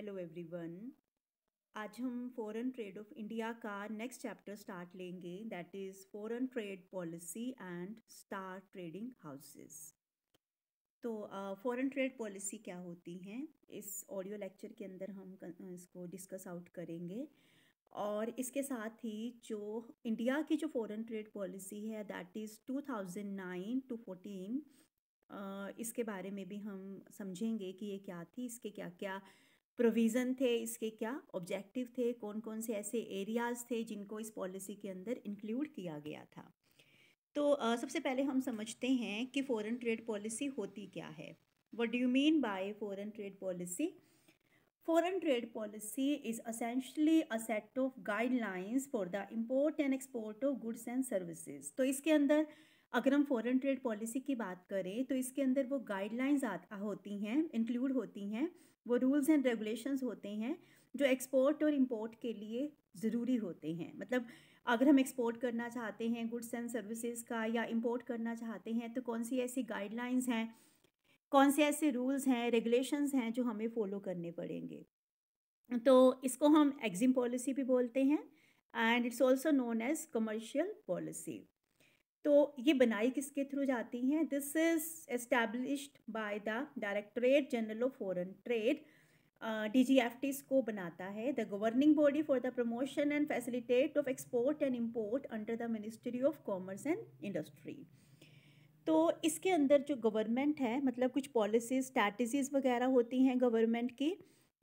Hello everyone आज हम foreign trade of India का नेक्स्ट चैप्टर स्टार्ट लेंगे that is foreign trade policy and star trading houses तो foreign trade policy क्या होती हैं इस ऑडियो लेक्चर के अंदर हम इसको डिस्कस आउट करेंगे और इसके साथ ही जो इंडिया की जो फॉरेन ट्रेड पॉलिसी है दैट इज़ 2009 टू 14 इसके बारे में भी हम समझेंगे कि ये क्या थी इसके क्या क्या प्रोविज़न थे इसके क्या ऑब्जेक्टिव थे कौन कौन से ऐसे एरियाज़ थे जिनको इस पॉलिसी के अंदर इंक्लूड किया गया था तो आ, सबसे पहले हम समझते हैं कि फ़ॉरेन ट्रेड पॉलिसी होती क्या है what do you mean by foreign trade policy foreign trade policy is essentially a set of guidelines for the import and export of goods and services तो इसके अंदर अगर हम फॉरेन ट्रेड पॉलिसी की बात करें तो इसके अंदर वो गाइडलाइंस आ होती हैं इंक्लूड होती हैं वो रूल्स एंड रेगुलेशंस होते हैं जो एक्सपोर्ट और इंपोर्ट के लिए ज़रूरी होते हैं मतलब अगर हम एक्सपोर्ट करना चाहते हैं गुड्स एंड सर्विसेज का या इंपोर्ट करना चाहते हैं तो कौन सी ऐसी गाइडलाइंस हैं कौन से ऐसे रूल्स हैं रेगुलेशंस हैं जो हमें फॉलो करने पड़ेंगे तो इसको हम एग्जिम पॉलिसी भी बोलते हैं and it's also known as commercial policy तो ये बनाई किसके थ्रू जाती हैं this is establish by the directorate general of foreign trade D G F T को बनाता है the governing body for the promotion and facilitate of export and import under the ministry of commerce and industry तो इसके अंदर जो government है मतलब कुछ पॉलिसीज स्ट्रैटीज़ वगैरह होती हैं गवर्नमेंट की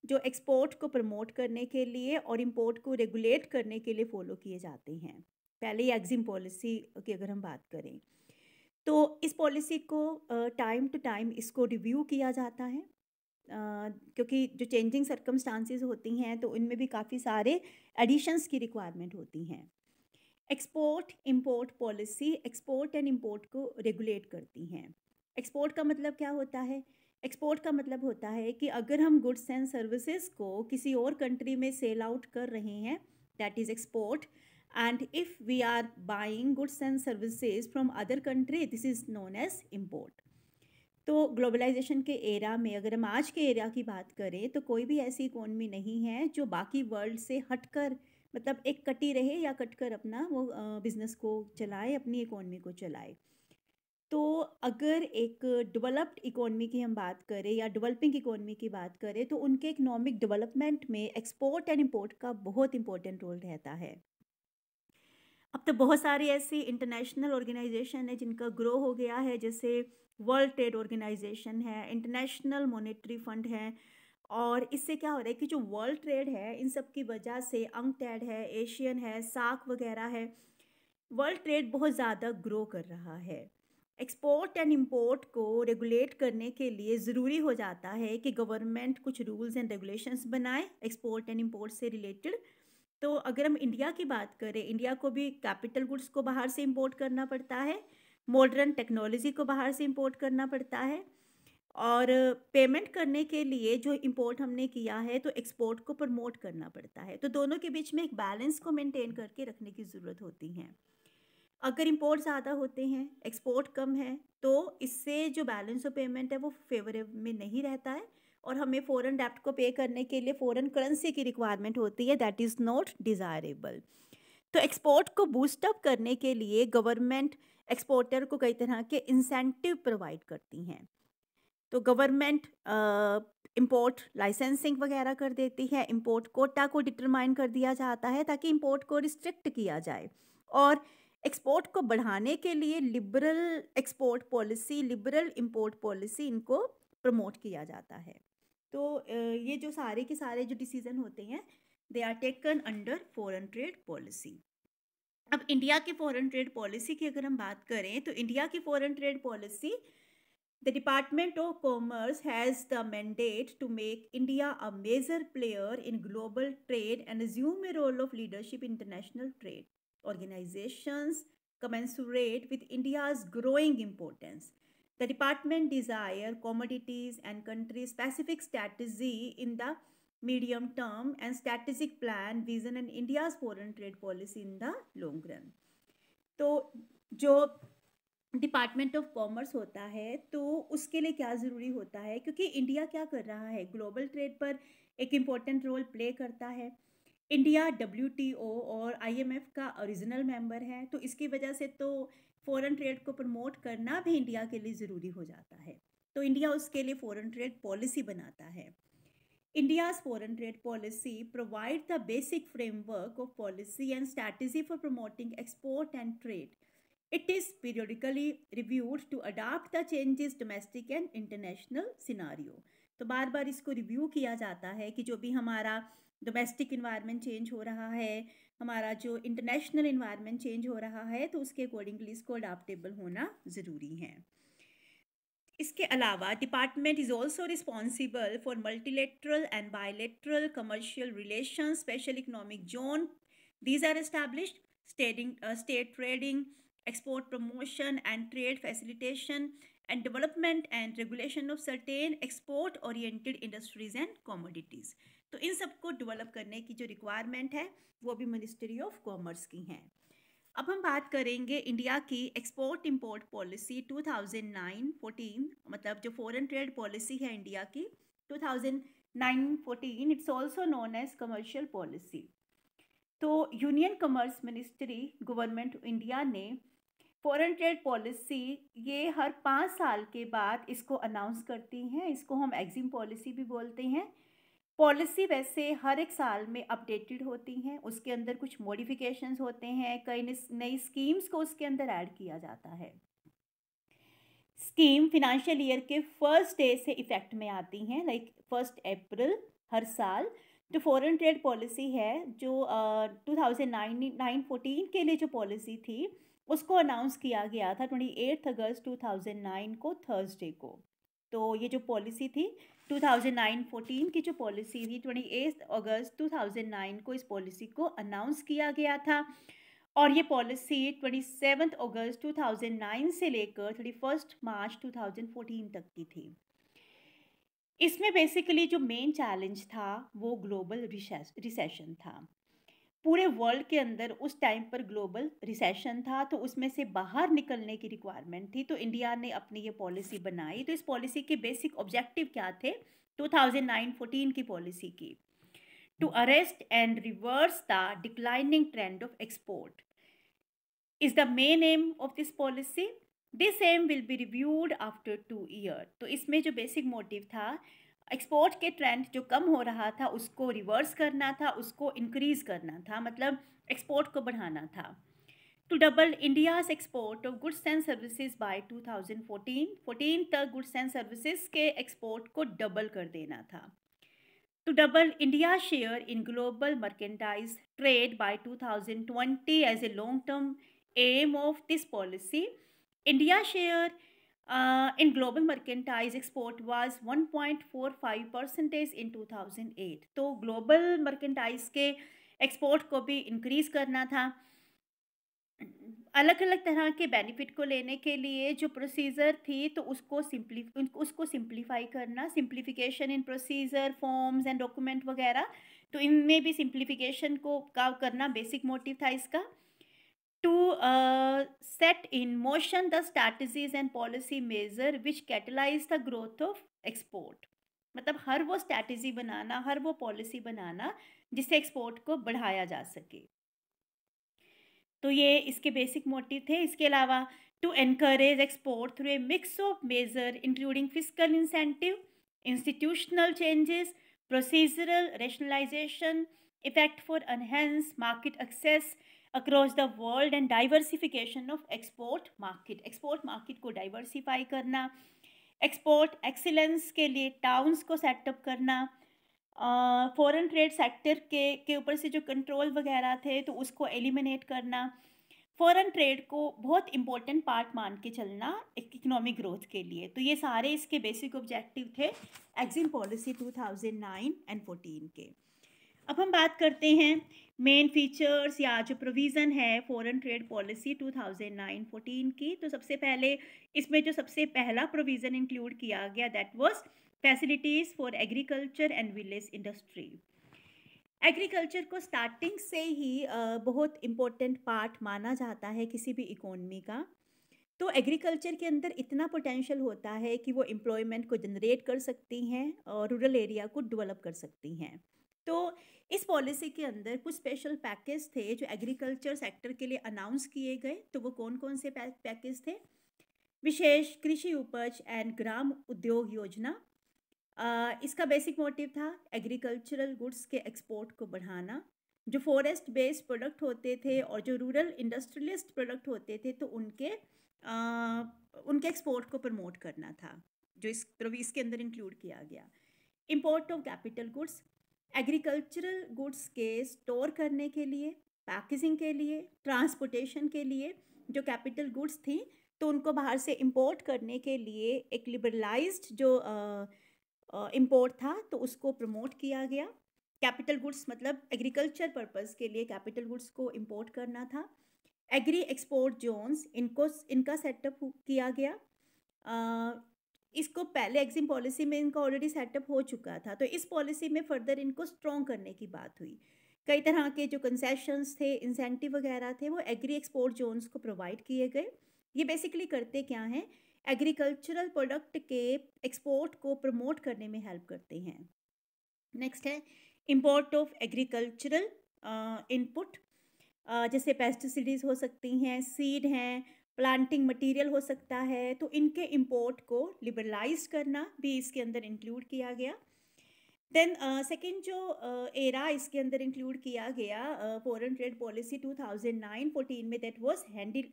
जो एक्सपोर्ट को प्रमोट करने के लिए और इम्पोर्ट को रेगुलेट करने के लिए फॉलो किए जाते हैं पहले ही एग्जिम पॉलिसी की अगर हम बात करें तो इस पॉलिसी को टाइम टू टाइम इसको रिव्यू किया जाता है Uh, क्योंकि जो चेंजिंग सर्कमस्टांसिस होती हैं तो उनमें भी काफ़ी सारे एडिशंस की रिक्वायरमेंट होती हैं export import policy export and import को रेगुलेट करती हैं एक्सपोर्ट का मतलब क्या होता है एक्सपोर्ट का मतलब होता है कि अगर हम गुड्स एंड सर्विसेज को किसी और कंट्री में सेल आउट कर रहे हैं that is export and if we are buying goods and services from other country this is known as import तो ग्लोबलाइजेशन के एरा में अगर हम आज के एरा की बात करें तो कोई भी ऐसी इकोनमी नहीं है जो बाकी वर्ल्ड से हटकर मतलब एक कटी रहे या कटकर अपना वो बिज़नेस को चलाए अपनी इकोनमी को चलाए तो अगर एक डेवलप्ड इकोनमी की हम बात करें या डेवलपिंग इकोनमी की बात करें तो उनके इकोनॉमिक डेवलपमेंट में एक्सपोर्ट एंड इम्पोर्ट का बहुत इंपॉर्टेंट रोल रहता है अब तो बहुत सारी ऐसी इंटरनेशनल ऑर्गेनाइजेशन है जिनका ग्रो हो गया है जैसे वर्ल्ड ट्रेड ऑर्गेनाइजेशन है इंटरनेशनल मोनिट्री फंड है और इससे क्या हो रहा है कि जो वर्ल्ड ट्रेड है इन सब की वजह से टैड है एशियन है साक वगैरह है वर्ल्ड ट्रेड बहुत ज़्यादा ग्रो कर रहा है एक्सपोर्ट एंड इम्पोर्ट को रेगुलेट करने के लिए ज़रूरी हो जाता है कि गवर्नमेंट कुछ रूल्स एंड रेगुलेशंस बनाए एक्सपोर्ट एंड इम्पोर्ट से रिलेटेड तो अगर हम इंडिया की बात करें इंडिया को भी कैपिटल गुड्स को बाहर से इम्पोर्ट करना पड़ता है मॉडर्न टेक्नोलॉजी को बाहर से इम्पोर्ट करना पड़ता है और पेमेंट करने के लिए जो इम्पोर्ट हमने किया है तो एक्सपोर्ट को प्रमोट करना पड़ता है तो दोनों के बीच में एक बैलेंस को मेंटेन करके रखने की ज़रूरत होती है अगर इम्पोर्ट ज़्यादा होते हैं एक्सपोर्ट कम है तो इससे जो बैलेंस ऑफ पेमेंट है वो फेवरेब में नहीं रहता है और हमें फ़ॉरन डेप्ट को पे करने के लिए फ़ॉरन करेंसी की रिक्वायरमेंट होती है दैट इज़ नॉट डिज़ायरेबल तो एक्सपोर्ट को बूस्टअप करने के लिए गवर्नमेंट एक्सपोर्टर को कई तरह के इंसेंटिव प्रोवाइड करती हैं तो गवर्नमेंट इम्पोर्ट लाइसेंसिंग वगैरह कर देती है इम्पोर्ट कोटा को डिटरमाइन कर दिया जाता है ताकि इम्पोर्ट को रिस्ट्रिक्ट किया जाए और एक्सपोर्ट को बढ़ाने के लिए liberal export policy liberal import policy इनको प्रमोट किया जाता है तो ये जो सारे के सारे जो डिसीज़न होते हैं they are taken under foreign trade policy अब इंडिया की फॉरेन ट्रेड पॉलिसी की अगर हम बात करें तो इंडिया की foreign trade policy the department of commerce has the mandate to make India a major player in global trade and assume a role of leadership international trade organisations commensurate with India's growing importance The department desire commodities and country specific strategy in the medium term and strategic plan vision and India's foreign trade policy in the long run. to jo department of commerce होता है तो उसके लिए क्या ज़रूरी होता है क्योंकि इंडिया क्या कर रहा है ग्लोबल ट्रेड पर एक इम्पॉर्टेंट रोल प्ले करता है इंडिया डब्ल्यू और आईएमएफ का ओरिजिनल मेम्बर है तो इसकी वजह से तो फॉरन ट्रेड को प्रमोट करना भी इंडिया के लिए ज़रूरी हो जाता है तो इंडिया उसके लिए फॉरेन ट्रेड पॉलिसी बनाता है India's foreign trade policy provide the basic framework of policy and strategy for promoting export and trade it is periodically reviewed to adapt changes domestic and international scenario तो बार बार इसको review किया जाता है कि जो भी हमारा डोमेस्टिक इन्वायरमेंट चेंज हो रहा है हमारा जो इंटरनेशनल इन्वायरमेंट चेंज हो रहा है तो उसके अकॉर्डिंगली इसको अडाप्टेबल होना ज़रूरी है इसके अलावा department is also responsible for multilateral and bilateral commercial relation special economic zone these are establish standing state trading export promotion and trade facilitation and development and regulation of certain export oriented industries and commodities तो इन सबको develop करने की जो requirement है वो भी ministry of commerce की हैं अब हम बात करेंगे इंडिया की एक्सपोर्ट इंपोर्ट पॉलिसी 2009-14 मतलब जो फॉरेन ट्रेड पॉलिसी है इंडिया की 2009-14 it's also known as commercial policy तो union commerce ministry government India ने फॉरेन ट्रेड पॉलिसी ये हर पाँच साल के बाद इसको अनाउंस करती हैं इसको हम एग्जिम पॉलिसी भी बोलते हैं पॉलिसी वैसे हर एक साल में अपडेटेड होती हैं उसके अंदर कुछ मॉडिफिकेशंस होते हैं कई नई स्कीम्स को उसके अंदर ऐड किया जाता है स्कीम फिनेंशियल ईयर के फर्स्ट डे से इफेक्ट में आती हैं लाइक फर्स्ट अप्रैल हर साल जो फॉरेन ट्रेड पॉलिसी है जो two thousand nine nine fourteen के लिए जो पॉलिसी थी उसको अनाउंस किया गया था twenty eighth August two thousand nine को थर्सडे को तो ये जो पॉलिसी थी 2009-14 की जो पॉलिसी थी 28 अगस्त 2009 को इस पॉलिसी को अनाउंस किया गया था और ये पॉलिसी 27 अगस्त 2009 से लेकर 31 मार्च 2014 तक की थी इसमें बेसिकली जो मेन चैलेंज था वो ग्लोबल रिसेशन था पूरे वर्ल्ड के अंदर उस टाइम पर ग्लोबल रिसेशन था तो उसमें से बाहर निकलने की रिक्वायरमेंट थी तो इंडिया ने अपनी ये पॉलिसी बनाई तो इस पॉलिसी के बेसिक ऑब्जेक्टिव क्या थे 2009-14 की पॉलिसी की to arrest and reverse the declining trend of export is the main aim of this policy this aim will be reviewed after two year तो इसमें जो बेसिक मोटिव था एक्सपोर्ट के ट्रेंड जो कम हो रहा था उसको रिवर्स करना था उसको इंक्रीज़ करना था मतलब एक्सपोर्ट को बढ़ाना था to double India's export of goods and services by 2014 14 तक गुड्स एंड सर्विसेज के एक्सपोर्ट को डबल कर देना था to double India share in global merchandise trade by 2020 as a long term aim of this policy India share uh, in global mercantile export was 1.45 percentage in 2008 तो global mercantile के export को भी increase करना था अलग अलग तरह के बेनिफिट को लेने के लिए जो प्रोसीजर थी तो उसको सिंपली उसको सिंप्लीफाई करना simplification in procedure forms and document वगैरह तो इनमें भी सिंप्लीफिकेशन को का करना बेसिक मोटिव था इसका to uh, set in motion the strategies and policy measure which catalyze the growth of export मतलब हर वो स्ट्रैटेजी बनाना हर वो पॉलिसी बनाना जिससे एक्सपोर्ट को बढ़ाया जा सके तो ये इसके बेसिक मोटिव थे इसके अलावा to encourage export through a mix of measure including fiscal incentive institutional changes procedural rationalisation effect for enhance market access across the world and diversification of export market export market को diversify करना export excellence के लिए towns को setup करना foreign trade sector के के ऊपर से जो कंट्रोल वगैरह थे तो उसको एलिमिनेट करना फॉरेन ट्रेड को बहुत इम्पोर्टेंट पार्ट मान के चलना इकोनॉमिक ग्रोथ के लिए तो ये सारे इसके बेसिक ऑब्जेक्टिव थे एग्जिम पॉलिसी 2009 एंड 14 के अब हम बात करते हैं मेन फीचर्स या जो प्रोविज़न है फॉरेन ट्रेड पॉलिसी 2009-14 की तो सबसे पहले इसमें जो सबसे पहला प्रोविज़न इंक्लूड किया गया that was facilities for agriculture and village industry agriculture को स्टार्टिंग से ही बहुत इम्पोर्टेंट पार्ट माना जाता है किसी भी इकोनमी का तो एग्रीकल्चर के अंदर इतना पोटेंशियल होता है कि वो एम्प्लॉयमेंट को जनरेट कर सकती हैं और रूरल एरिया को डेवलप कर सकती हैं तो इस पॉलिसी के अंदर कुछ स्पेशल पैकेज थे जो एग्रीकल्चर सेक्टर के लिए अनाउंस किए गए तो वो कौन कौन से पैकेज थे विशेष कृषि उपज एंड ग्राम उद्योग योजना आ, इसका बेसिक मोटिव था एग्रीकल्चरल गुड्स के एक्सपोर्ट को बढ़ाना जो फॉरेस्ट बेस्ड प्रोडक्ट होते थे और जो रूरल इंडस्ट्रियलिस्ट प्रोडक्ट होते थे तो उनके आ, उनके एक्सपोर्ट को प्रमोट करना था जो इस प्रोविज़ के अंदर इंक्लूड किया गया import of capital goods agricultural goods के स्टोर करने के लिए पैकेजिंग के लिए ट्रांसपोर्टेशन के लिए जो कैपिटल गुड्स थी तो उनको बाहर से इंपोर्ट करने के लिए एक लिबरलाइज्ड जो इंपोर्ट था तो उसको प्रमोट किया गया कैपिटल गुड्स मतलब एग्रीकल्चर पर्पस के लिए कैपिटल गुड्स को इंपोर्ट करना था एग्री एक्सपोर्ट जोन्स इनको इनका सेटअप किया गया इसको पहले एग्जिम पॉलिसी में इनका ऑलरेडी सेटअप हो चुका था तो इस पॉलिसी में फर्दर इनको स्ट्रॉन्ग करने की बात हुई कई तरह के जो कंसेशंस थे इंसेंटिव वगैरह थे वो एग्री एक्सपोर्ट जोन्स को प्रोवाइड किए गए ये बेसिकली करते क्या हैं एग्रीकल्चरल प्रोडक्ट के एक्सपोर्ट को प्रमोट करने में हेल्प करते हैं नेक्स्ट है इम्पोर्ट ऑफ एग्रीकल्चरल इनपुट जैसे पेस्टिसाइड्स हो सकती हैं सीड हैं प्लांटिंग मटेरियल हो सकता है तो इनके इम्पोर्ट को लिबरलाइज करना भी इसके अंदर इंक्लूड किया गया देन सेकेंड uh, जो एरा uh, इसके अंदर इंक्लूड किया गया फॉरेन ट्रेड पॉलिसी 2009-14 में that was handy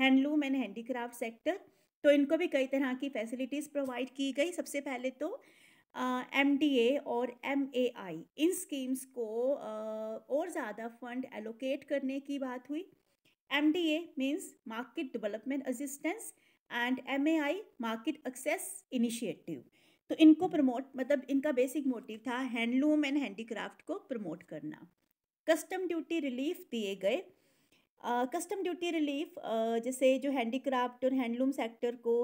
handloom and handicraft sector तो इनको भी कई तरह की फैसिलिटीज़ प्रोवाइड की गई सबसे पहले तो एम uh, और एम इन स्कीम्स को uh, और ज़्यादा फंड एलोकेट करने की बात हुई MDA means Market Development Assistance and M market access initiative तो इनको प्रमोट मतलब इनका बेसिक मोटिव था हैंडलूम एंड हैंडीक्राफ्ट को प्रमोट करना कस्टम ड्यूटी रिलीफ दिए गए कस्टम ड्यूटी रिलीफ जैसे जो हैंडीक्राफ्ट और हैंडलूम सेक्टर को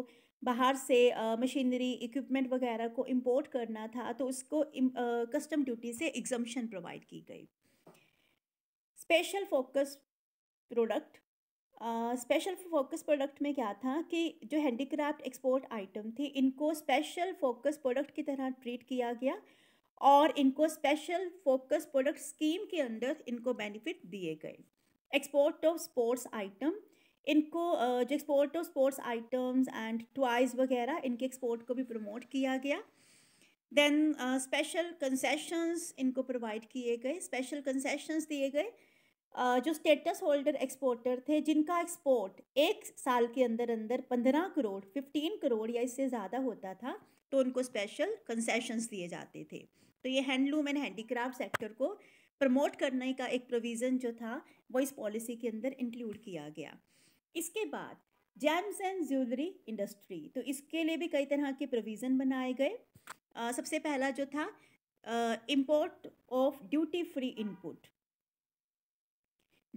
बाहर से मशीनरी इक्विपमेंट वगैरह को इंपोर्ट करना था तो उसको कस्टम ड्यूटी से एग्जम्पन प्रोवाइड की गई special focus product special focus product में क्या था कि जो हैंडीक्राफ्ट एक्सपोर्ट आइटम थे इनको स्पेशल फोकस प्रोडक्ट की तरह ट्रीट किया गया और इनको स्पेशल फोकस प्रोडक्ट स्कीम के अंदर इनको बेनिफिट दिए गए एक्सपोर्ट ऑफ स्पोर्ट्स आइटम इनको जो export of sports items and toys वगैरह इनके एक्सपोर्ट को भी प्रमोट किया गया देन स्पेशल कंसेशंस इनको प्रोवाइड किए गए स्पेशल कंसेशंस दिए गए जो स्टेटस होल्डर एक्सपोर्टर थे जिनका एक्सपोर्ट एक साल के अंदर अंदर पंद्रह करोड़ फिफ्टीन करोड़ या इससे ज़्यादा होता था तो उनको स्पेशल कंसेशंस दिए जाते थे तो ये हैंडलूम एंड हैंडीक्राफ्ट सेक्टर को प्रमोट करने का एक प्रोविज़न जो था वो इस पॉलिसी के अंदर इंक्लूड किया गया इसके बाद जैम्स एंड ज्वेलरी इंडस्ट्री तो इसके लिए भी कई तरह के प्रोविज़न बनाए गए आ, सबसे पहला जो था import of duty free input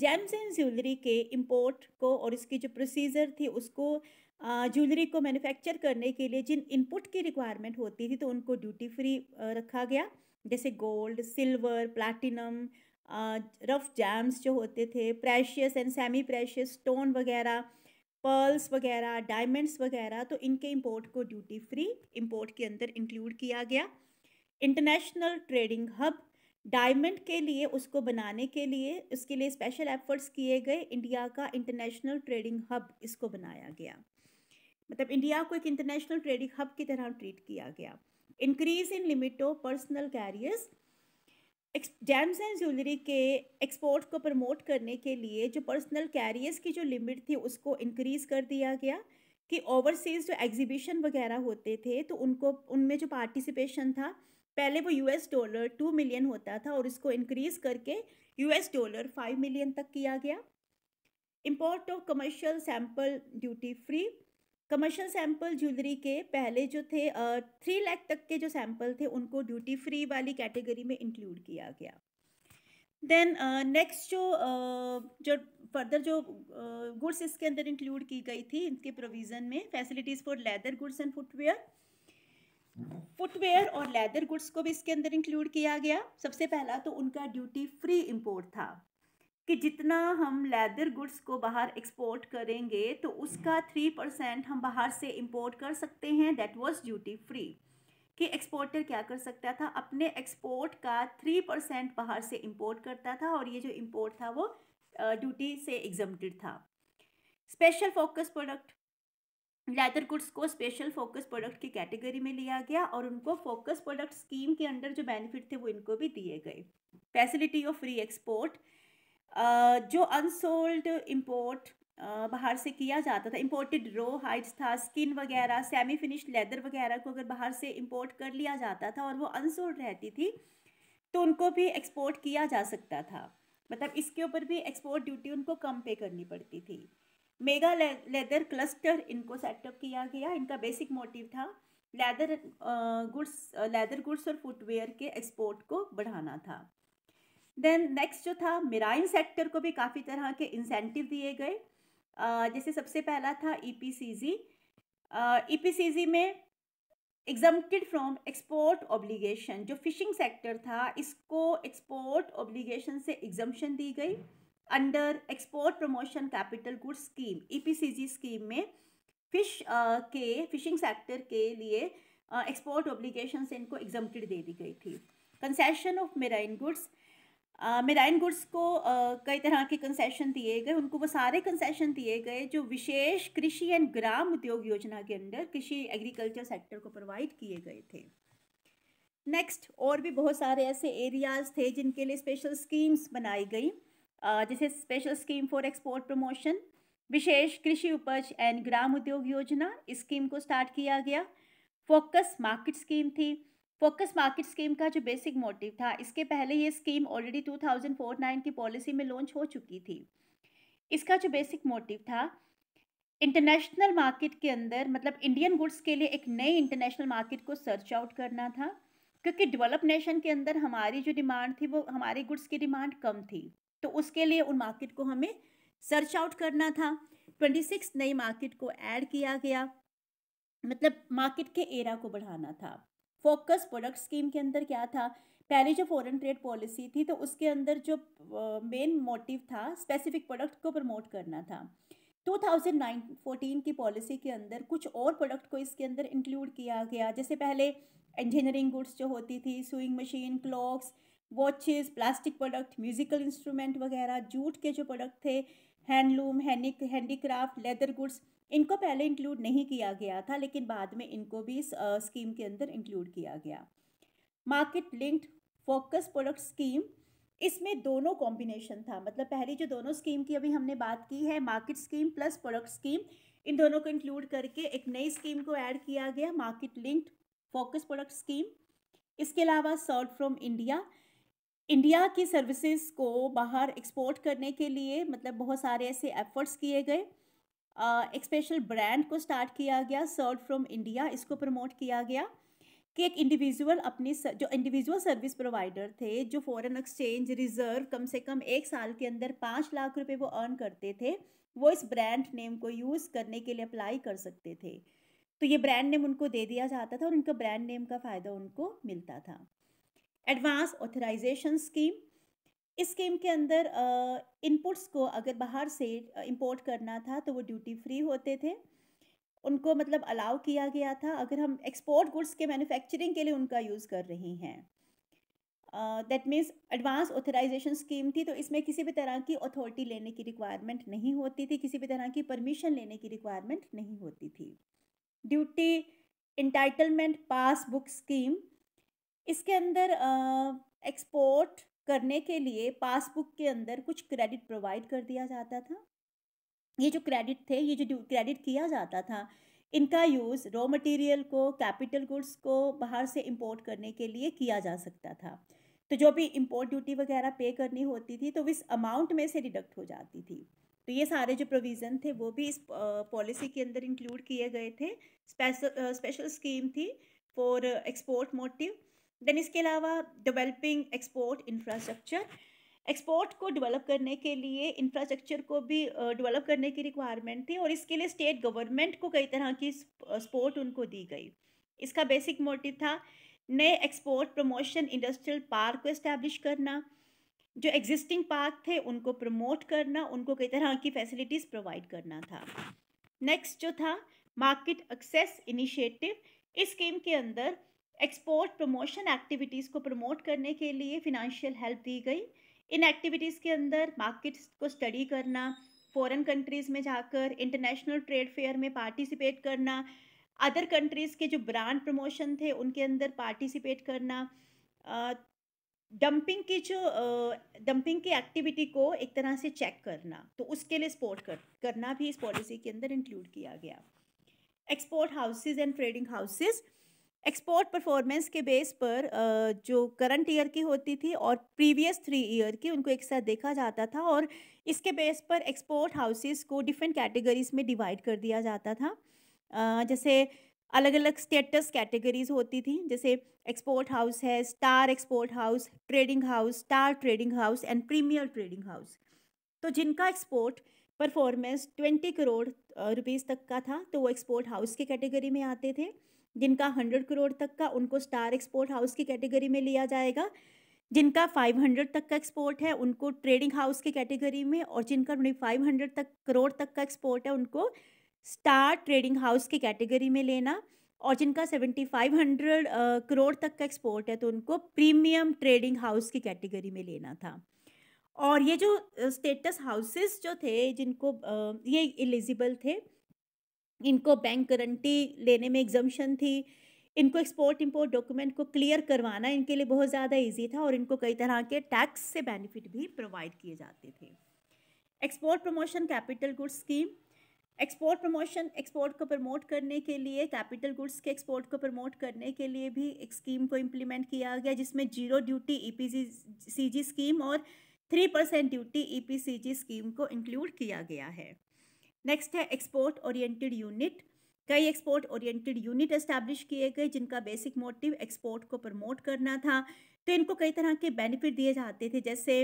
gems and jewellery के इम्पोर्ट को और इसकी जो प्रोसीजर थी उसको ज्वेलरी को मैन्युफैक्चर करने के लिए जिन इनपुट की रिक्वायरमेंट होती थी तो उनको ड्यूटी फ्री रखा गया जैसे gold silver platinum rough gems जो होते थे precious and semi precious stone वगैरह पर्ल्स वगैरह डायमंड्स वगैरह तो इनके इंपोर्ट को ड्यूटी फ्री इंपोर्ट के अंदर इंक्लूड किया गया इंटरनेशनल ट्रेडिंग हब डायमंड के लिए उसको बनाने के लिए उसके लिए स्पेशल एफर्ट्स किए गए इंडिया का इंटरनेशनल ट्रेडिंग हब इसको बनाया गया मतलब इंडिया को एक इंटरनेशनल ट्रेडिंग हब की तरह ट्रीट किया गया increase in limit of personal carriers gems and jewellery के एक्सपोर्ट को प्रमोट करने के लिए जो पर्सनल कैरियर्स की जो लिमिट थी उसको इंक्रीज़ कर दिया गया कि ओवरसीज़ जो एग्जीबिशन वगैरह होते थे तो उनको उनमें जो पार्टिसिपेशन था पहले वो यूएस डॉलर टू मिलियन होता था और इसको इंक्रीज करके यूएस डॉलर फाइव मिलियन तक किया गया import of commercial sample duty free commercial sample jewellery के पहले जो थे थ्री लाख तक के जो सैंपल थे उनको ड्यूटी फ्री वाली कैटेगरी में इंक्लूड किया गया देन नेक्स्ट uh, जो uh, जो फर्दर जो गुड्स uh, इसके अंदर इंक्लूड की गई थी इनके प्रोविज़न में facilities for leather goods and footwear footwear और लेदर गुड्स को भी इसके अंदर इंक्लूड किया गया सबसे पहला तो उनका ड्यूटी फ्री इंपोर्ट था कि जितना हम लेदर गुड्स को बाहर एक्सपोर्ट करेंगे तो उसका थ्री परसेंट हम बाहर से इंपोर्ट कर सकते हैं दैट वाज ड्यूटी फ्री कि एक्सपोर्टर क्या कर सकता था अपने एक्सपोर्ट का थ्री परसेंट बाहर से इंपोर्ट करता था और ये जो इंपोर्ट था वो ड्यूटी से एग्जम्प्टेड था special focus product leather goods को स्पेशल फोकस प्रोडक्ट की कैटेगरी में लिया गया और उनको फोकस प्रोडक्ट स्कीम के अंडर जो बेनिफिट थे वो इनको भी दिए गए फैसिलिटी ऑफ फ्री एक्सपोर्ट जो अनसोल्ड इम्पोर्ट बाहर से किया जाता था इम्पोर्टेड रो हाइट्स था स्किन वगैरह सेमी फिनिश लेदर वगैरह को अगर बाहर से इम्पोर्ट कर लिया जाता था और वो अनसोल्ड रहती थी तो उनको भी एक्सपोर्ट किया जा सकता था मतलब इसके ऊपर भी एक्सपोर्ट ड्यूटी उनको कम पे करनी पड़ती थी मेगा लेदर क्लस्टर इनको सेटअप किया गया इनका बेसिक मोटिव था लेदर गुड्स लेदर गुड्स और फुटवेयर के एक्सपोर्ट को बढ़ाना था देन नेक्स्ट जो था मिराइन सेक्टर को भी काफ़ी तरह के इंसेंटिव दिए गए uh, जैसे सबसे पहला था ईपीसीजी ईपीसीजी uh, में एग्जम्प्टेड फ्रॉम एक्सपोर्ट ऑब्लिगेशन जो फिशिंग सेक्टर था इसको एक्सपोर्ट ऑब्लिगेशन से एग्जम्पन दी गई under export promotion capital good scheme EPCG scheme में फिश uh, के फिशिंग सेक्टर के लिए एक्सपोर्ट ऑब्लिगेशन से इनको एग्जम्प्टेड दे दी गई थी concession of marine goods marine goods को uh, कई तरह के कंसेशन दिए गए उनको वो सारे कंसेशन दिए गए जो विशेष कृषि एंड ग्राम उद्योग योजना के अंडर कृषि एग्रीकल्चर सेक्टर को प्रोवाइड किए गए थे नेक्स्ट और भी बहुत सारे ऐसे एरियाज़ थे जिनके लिए स्पेशल स्कीम्स बनाई गई जैसे special scheme for export promotion Vishesh Krishi Upaj and ग्राम उद्योग योजना इस स्कीम को स्टार्ट किया गया फोकस मार्केट स्कीम थी फोकस मार्केट स्कीम का जो बेसिक मोटिव था इसके पहले ये स्कीम ऑलरेडी फोर नाइन की पॉलिसी में लॉन्च हो चुकी थी इसका जो बेसिक मोटिव था इंटरनेशनल मार्केट के अंदर मतलब इंडियन गुड्स के लिए एक नई इंटरनेशनल मार्केट को सर्च आउट करना था क्योंकि डेवलप नेशन के अंदर हमारी जो डिमांड थी वो हमारे गुड्स की डिमांड कम थी तो उसके लिए उन मार्केट को हमें सर्च आउट करना था ट्वेंटी सिक्स नई मार्केट को ऐड किया गया मतलब मार्केट के एरा को बढ़ाना था फोकस प्रोडक्ट स्कीम के अंदर क्या था पहले जो फॉरेन ट्रेड पॉलिसी थी तो उसके अंदर जो मेन मोटिव था स्पेसिफिक प्रोडक्ट को प्रमोट करना था 2014 की पॉलिसी के अंदर कुछ और प्रोडक्ट को इसके अंदर इंक्लूड किया गया जैसे पहले इंजीनियरिंग गुड्स जो होती थी sewing machine clocks watches plastic product musical instrument वगैरह जूट के जो प्रोडक्ट थे handloom handy handicraft leather goods इनको पहले इंक्लूड नहीं किया गया था लेकिन बाद में इनको भी इस स्कीम के अंदर इंक्लूड किया गया market linked focus product scheme इसमें दोनों कॉम्बिनेशन था मतलब पहली जो दोनों स्कीम की अभी हमने बात की है market scheme plus product scheme इन दोनों को इंक्लूड करके एक नई स्कीम को ऐड किया गया market linked focus product scheme इसके अलावा सॉल्ट फ्रॉम इंडिया इंडिया की सर्विसेज को बाहर एक्सपोर्ट करने के लिए मतलब बहुत सारे ऐसे एफर्ट्स किए गए एक स्पेशल ब्रांड को स्टार्ट किया गया सर्व फ्रॉम इंडिया इसको प्रमोट किया गया कि एक इंडिविजुअल अपनी सर, जो इंडिविजुअल सर्विस प्रोवाइडर थे जो फॉरेन एक्सचेंज रिजर्व कम से कम एक साल के अंदर पाँच लाख रुपए वो अर्न करते थे वो इस ब्रांड नेम को यूज़ करने के लिए अप्लाई कर सकते थे तो ये ब्रांड नेम उनको दे दिया जाता था और उनका ब्रांड नेम का फ़ायदा उनको मिलता था एडवांस ऑथराइजेशन स्कीम इस स्कीम के अंदर इनपुट्स को अगर बाहर से इंपोर्ट करना था तो वो ड्यूटी फ्री होते थे उनको मतलब अलाउ किया गया था अगर हम एक्सपोर्ट गुड्स के मैन्युफैक्चरिंग के लिए उनका यूज़ कर रहे हैं that means advance authorisation scheme थी तो इसमें किसी भी तरह की अथॉरिटी लेने की रिक्वायरमेंट नहीं होती थी किसी भी तरह की परमिशन लेने की रिक्वायरमेंट नहीं होती थी ड्यूटी इंटाइटलमेंट पासबुक स्कीम इसके अंदर एक्सपोर्ट करने के लिए पासबुक के अंदर कुछ क्रेडिट प्रोवाइड कर दिया जाता था ये जो क्रेडिट थे ये जो क्रेडिट किया जाता था इनका यूज़ रॉ मटेरियल को कैपिटल गुड्स को बाहर से इंपोर्ट करने के लिए किया जा सकता था तो जो भी इंपोर्ट ड्यूटी वगैरह पे करनी होती थी तो इस अमाउंट में से डिडक्ट हो जाती थी तो ये सारे जो प्रोविज़न थे वो भी इस पॉलिसी के अंदर इंक्लूड किए गए थे स्पेशल स्पेशल स्कीम थी फॉर एक्सपोर्ट मोटिव देन इसके अलावा डेवलपिंग एक्सपोर्ट इंफ्रास्ट्रक्चर एक्सपोर्ट को डेवलप करने के लिए इंफ्रास्ट्रक्चर को भी डेवलप करने की रिक्वायरमेंट थी और इसके लिए स्टेट गवर्नमेंट को कई तरह की सपोर्ट उनको दी गई इसका बेसिक मोटिव था नए एक्सपोर्ट प्रमोशन इंडस्ट्रियल पार्क को इस्टेब्लिश करना जो एग्जिस्टिंग पार्क थे उनको प्रमोट करना उनको कई तरह की फैसिलिटीज़ प्रोवाइड करना था नेक्स्ट जो था मार्केट एक्सेस इनिशिएटिव इस स्कीम के अंदर एक्सपोर्ट प्रमोशन एक्टिविटीज़ को प्रमोट करने के लिए फिनंशियल हेल्प दी गई इन एक्टिविटीज़ के अंदर मार्केट्स को स्टडी करना फॉरेन कंट्रीज़ में जाकर इंटरनेशनल ट्रेड फेयर में पार्टिसिपेट करना अदर कंट्रीज़ के जो ब्रांड प्रमोशन थे उनके अंदर पार्टिसिपेट करना डंपिंग की जो डंपिंग की एक्टिविटी को एक तरह से चेक करना तो उसके लिए सपोर्ट कर, करना भी इस पॉलिसी के अंदर इंक्लूड किया गया export houses and trading houses export performance के बेस पर जो करंट ईयर की होती थी और प्रीवियस थ्री ईयर की उनको एक साथ देखा जाता था और इसके बेस पर एक्सपोर्ट हाउसेस को डिफरेंट कैटेगरीज में डिवाइड कर दिया जाता था जैसे अलग अलग स्टेटस कैटेगरीज होती थी जैसे एक्सपोर्ट हाउस है star export house trading house star trading house and premier trading house तो जिनका export performance twenty crore rupees तक का था तो वो एक्सपोर्ट हाउस के कैटेगरी में आते थे जिनका हंड्रेड करोड़ तक का उनको स्टार एक्सपोर्ट हाउस की कैटेगरी में लिया जाएगा जिनका 500 तक का एक्सपोर्ट है उनको ट्रेडिंग हाउस की कैटेगरी में और जिनका हंड्रेड तक करोड़ तक का एक्सपोर्ट है उनको स्टार ट्रेडिंग हाउस की कैटेगरी में लेना और जिनका 7500 करोड़ तक का एक्सपोर्ट है तो उनको प्रीमियम ट्रेडिंग हाउस की कैटेगरी में लेना था और ये जो स्टेटस हाउसेस जो थे जिनको ये एलिजिबल थे इनको बैंक गारंटी लेने में एग्जम्पन थी इनको एक्सपोर्ट इम्पोर्ट डॉक्यूमेंट को क्लियर करवाना इनके लिए बहुत ज़्यादा इजी था और इनको कई तरह के टैक्स से बेनिफिट भी प्रोवाइड किए जाते थे export promotion capital goods scheme export promotion export को प्रमोट करने के लिए कैपिटल गुड्स के एक्सपोर्ट को प्रमोट करने के लिए भी एक स्कीम को इम्प्लीमेंट किया गया जिसमें जीरो ड्यूटी ई स्कीम और three percent duty E scheme को इंक्लूड किया गया है नेक्स्ट है एक्सपोर्ट ओरिएंटेड यूनिट कई एक्सपोर्ट ओरिएंटेड यूनिट एस्टैब्लिश किए गए जिनका बेसिक मोटिव एक्सपोर्ट को प्रमोट करना था तो इनको कई तरह के बेनिफिट दिए जाते थे जैसे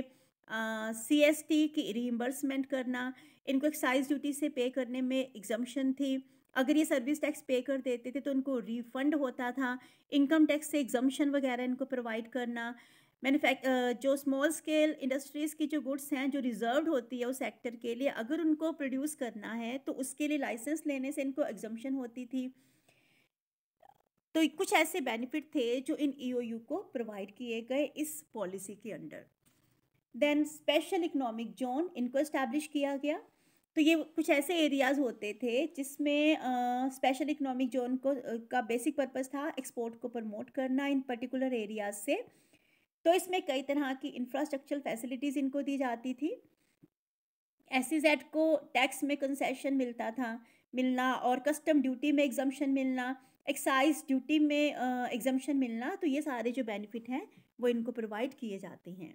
सी एस टी की रीइम्बर्समेंट करना इनको एक्साइज ड्यूटी से पे करने में एग्जम्पन थी अगर ये सर्विस टैक्स पे कर देते थे तो उनको रिफंड होता था इनकम टैक्स से एग्जम्पन वगैरह इनको प्रोवाइड करना मैनुफैक् जो स्मॉल स्केल इंडस्ट्रीज़ की जो गुड्स हैं जो रिजर्व होती है उस सेक्टर के लिए अगर उनको प्रोड्यूस करना है तो उसके लिए लाइसेंस लेने से इनको एग्जम्पन होती थी तो कुछ ऐसे बेनिफिट थे जो इन ईओयू e को प्रोवाइड किए गए इस पॉलिसी के under then special economic zone इनको इस्टेब्लिश किया गया तो ये कुछ ऐसे एरियाज़ होते थे जिसमें स्पेशल इकोनॉमिक जोन को का बेसिक पर्पज़ था एक्सपोर्ट को प्रमोट करना इन पर्टिकुलर एरियाज से तो इसमें कई तरह की इंफ्रास्ट्रक्चरल फैसिलिटीज़ इनको दी जाती थी एस e को टैक्स में कंसेशन मिलता था मिलना और कस्टम ड्यूटी में एग्जम्पन मिलना एक्साइज ड्यूटी में एग्जम्पन मिलना तो ये सारे जो बेनिफिट हैं वो इनको प्रोवाइड किए जाते हैं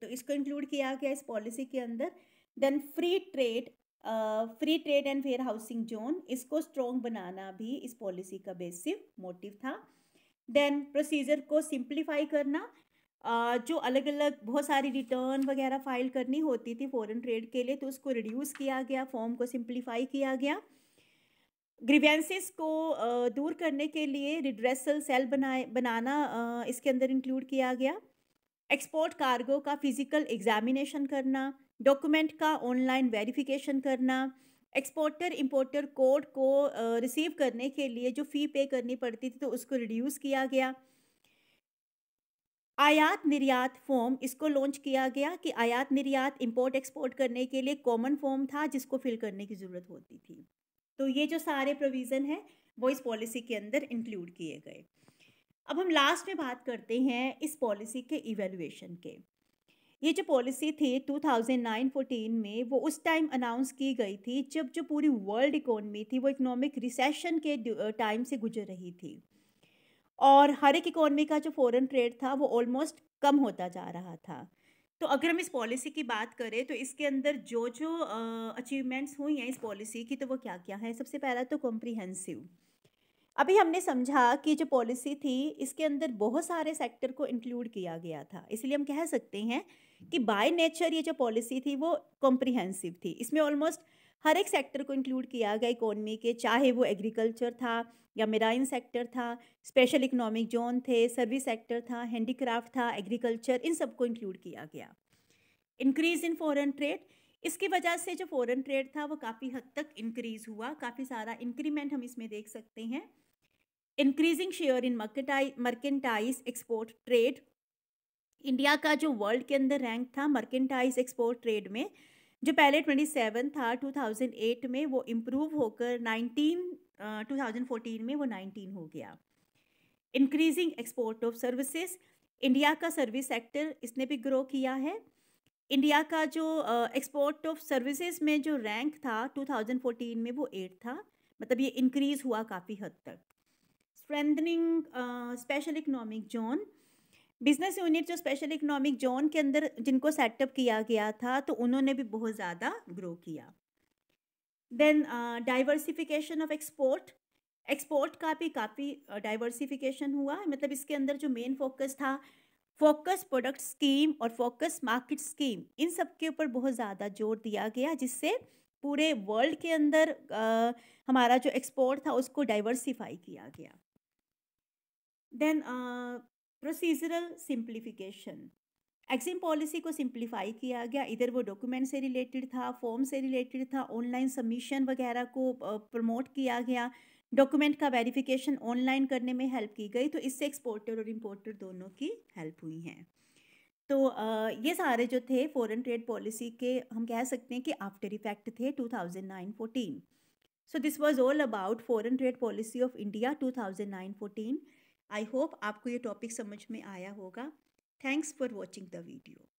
तो इसको इंक्लूड किया गया इस पॉलिसी के अंदर then free trade free trade and warehousing zone इसको स्ट्रॉन्ग बनाना भी इस पॉलिसी का बेसिक मोटिव था देन प्रोसीजर को सिंप्लीफाई करना जो अलग अलग बहुत सारी रिटर्न वगैरह फाइल करनी होती थी फॉरेन ट्रेड के लिए तो उसको रिड्यूस किया गया फॉर्म को सिंप्लीफाई किया गया ग्रीवेंसेस को दूर करने के लिए रिड्रेसल सेल बनाए बनाना इसके अंदर इंक्लूड किया गया एक्सपोर्ट कार्गो का फिजिकल एग्जामिनेशन करना डॉक्यूमेंट का ऑनलाइन वेरिफिकेशन करना एक्सपोर्टर इंपोर्टर कोड को रिसीव करने के लिए जो फ़ी पे करनी पड़ती थी तो उसको रिड्यूस किया गया आयात निर्यात फॉर्म इसको लॉन्च किया गया कि आयात निर्यात इंपोर्ट एक्सपोर्ट करने के लिए कॉमन फॉर्म था जिसको फिल करने की ज़रूरत होती थी तो ये जो सारे प्रोविज़न है वो इस पॉलिसी के अंदर इंक्लूड किए गए अब हम लास्ट में बात करते हैं इस पॉलिसी के इवेल्युएशन के ये जो पॉलिसी थी 2009-14 में वो उस टाइम अनाउंस की गई थी जब जो पूरी वर्ल्ड इकोनमी थी वो इकोनॉमिक रिसेशन के टाइम से गुजर रही थी और हर एक इकोनॉमी का जो फॉरेन ट्रेड था वो ऑलमोस्ट कम होता जा रहा था तो अगर हम इस पॉलिसी की बात करें तो इसके अंदर जो जो अचीवमेंट्स हुई हैं इस पॉलिसी की तो वो क्या क्या है सबसे पहला तो कॉम्प्रीहेंसिव अभी हमने समझा कि जो पॉलिसी थी इसके अंदर बहुत सारे सेक्टर को इंक्लूड किया गया था इसलिए हम कह सकते हैं कि बाय नेचर ये जो पॉलिसी थी वो कॉम्प्रीहेंसिव थी इसमें ऑलमोस्ट हर एक सेक्टर को इंक्लूड किया गया इकोनमी के चाहे वो एग्रीकल्चर था या मेराइन सेक्टर था स्पेशल इकोनॉमिक जोन थे सर्विस सेक्टर था हैंडीक्राफ्ट था एग्रीकल्चर इन सब को इंक्लूड किया गया इंक्रीज़ इन फॉरेन ट्रेड इसकी वजह से जो फॉरेन ट्रेड था वो काफ़ी हद तक इंक्रीज़ हुआ काफ़ी सारा इंक्रीमेंट हम इसमें देख सकते हैं increasing share in merchandise export trade India का जो वर्ल्ड के अंदर रैंक था मर्केंटाइज एक्सपोर्ट ट्रेड में जो पहले ट्वेंटी सेवन था टू थाउजेंड एट में वो इम्प्रूव होकर नाइनटीन टू थाउजेंड फोर्टीन में वो नाइनटीन हो गया increasing export of services India का सर्विस सेक्टर इसने भी ग्रो किया है इंडिया का जो एक्सपोर्ट ऑफ सर्विसेज में जो रैंक था 2014 में वो एट था मतलब ये इंक्रीज़ हुआ काफ़ी हद तक strengthening special economic zone business unit जो स्पेशल इकोनॉमिक जोन के अंदर जिनको सेटअप किया गया था तो उन्होंने भी बहुत ज़्यादा ग्रो किया then diversification of export export का भी काफ़ी डाइवर्सिफिकेशन uh, हुआ मतलब इसके अंदर जो मेन फोकस था फोकस प्रोडक्ट स्कीम और फोकस मार्केट स्कीम इन सब के ऊपर बहुत ज़्यादा जोर दिया गया जिससे पूरे वर्ल्ड के अंदर आ, uh, हमारा जो एक्सपोर्ट था उसको डाइवर्सिफाई किया गया then procedural simplification EXIM policy को सिंप्लीफाई किया गया इधर वो डॉक्यूमेंट से रिलेटेड था फॉर्म से रिलेटेड था ऑनलाइन सबमिशन वगैरह को प्रमोट किया गया डॉक्यूमेंट का वेरिफिकेशन ऑनलाइन करने में हेल्प की गई तो इससे एक्सपोर्टर और इम्पोर्टर दोनों की हेल्प हुई हैं तो ये सारे जो थे फॉरेन ट्रेड पॉलिसी के हम कह सकते हैं कि आफ्टर इफेक्ट थे 2009-14 so this was all about foreign trade policy of India 2009-14 I hope आपको ये टॉपिक समझ में आया होगा thanks for watching the video